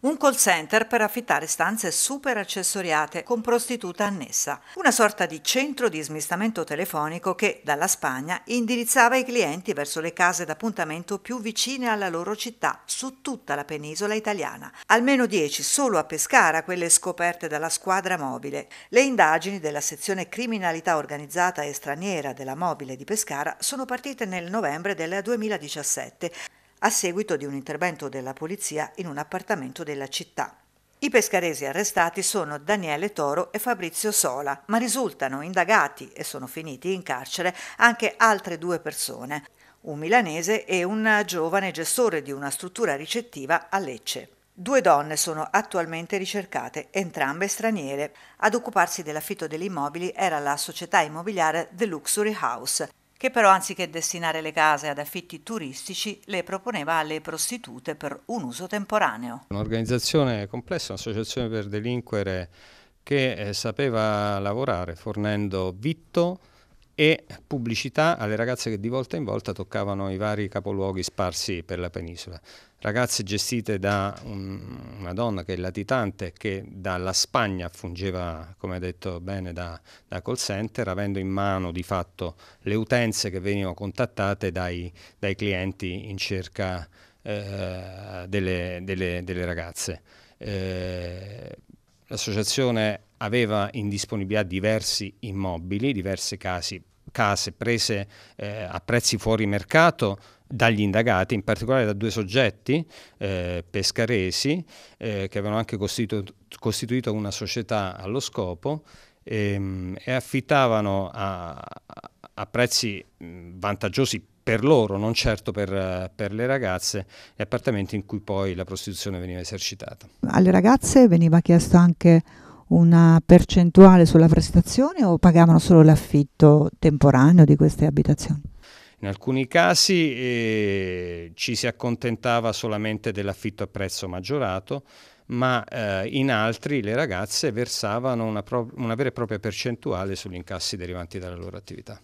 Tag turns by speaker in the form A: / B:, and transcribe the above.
A: un call center per affittare stanze super accessoriate con prostituta annessa, una sorta di centro di smistamento telefonico che dalla Spagna indirizzava i clienti verso le case d'appuntamento più vicine alla loro città su tutta la penisola italiana, almeno 10 solo a Pescara quelle scoperte dalla squadra mobile. Le indagini della sezione criminalità organizzata e straniera della mobile di Pescara sono partite nel novembre del 2017 a seguito di un intervento della polizia in un appartamento della città. I pescaresi arrestati sono Daniele Toro e Fabrizio Sola, ma risultano indagati e sono finiti in carcere anche altre due persone, un milanese e un giovane gestore di una struttura ricettiva a Lecce. Due donne sono attualmente ricercate, entrambe straniere. Ad occuparsi dell'affitto degli immobili era la società immobiliare The Luxury House, che però anziché destinare le case ad affitti turistici le proponeva alle prostitute per un uso temporaneo.
B: Un'organizzazione complessa, un'associazione per delinquere che eh, sapeva lavorare fornendo vitto, e pubblicità alle ragazze che di volta in volta toccavano i vari capoluoghi sparsi per la penisola. Ragazze gestite da un, una donna che è latitante, che dalla Spagna fungeva, come ha detto bene, da, da, call center, avendo in mano di fatto le utenze che venivano contattate dai, dai clienti in cerca eh, delle, delle, delle, ragazze. Eh, l'associazione aveva in disponibilità diversi immobili, diverse casi, case prese eh, a prezzi fuori mercato dagli indagati, in particolare da due soggetti eh, pescaresi eh, che avevano anche costituito, costituito una società allo scopo ehm, e affittavano a, a prezzi mh, vantaggiosi per loro, non certo per, per, le ragazze, gli appartamenti in cui poi la prostituzione veniva esercitata.
A: Alle ragazze veniva chiesto anche una percentuale sulla prestazione o pagavano solo l'affitto temporaneo di queste abitazioni?
B: In alcuni casi eh, ci si accontentava solamente dell'affitto a prezzo maggiorato, ma eh, in altri le ragazze versavano una, una vera e propria percentuale sugli incassi derivanti dalla loro attività.